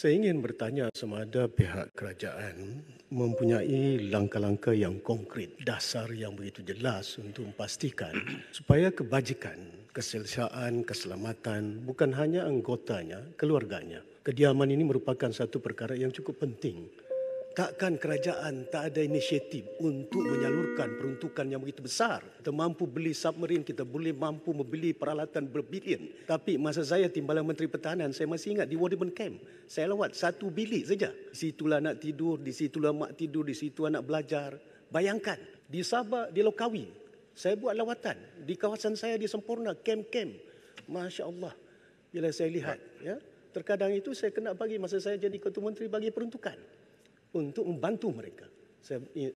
Saya ingin bertanya sama ada pihak kerajaan mempunyai langkah-langkah yang konkret, dasar yang begitu jelas untuk memastikan supaya kebajikan, keselesaan, keselamatan bukan hanya anggotanya, keluarganya. Kediaman ini merupakan satu perkara yang cukup penting Takkan kerajaan tak ada inisiatif untuk menyalurkan peruntukan yang begitu besar. Kita mampu beli submarine, kita boleh mampu membeli peralatan berbilion. Tapi masa saya timbalan Menteri Pertahanan, saya masih ingat di Waterman Camp. Saya lewat satu bilik saja. Di situlah nak tidur, di situlah mak tidur, di situ anak belajar. Bayangkan, di Sabah, di Lokawi, saya buat lawatan. Di kawasan saya, di Sempurna, camp-camp. Masya Allah, bila saya lihat. ya Terkadang itu saya kena bagi masa saya jadi Ketua Menteri bagi peruntukan untuk membantu mereka. Saya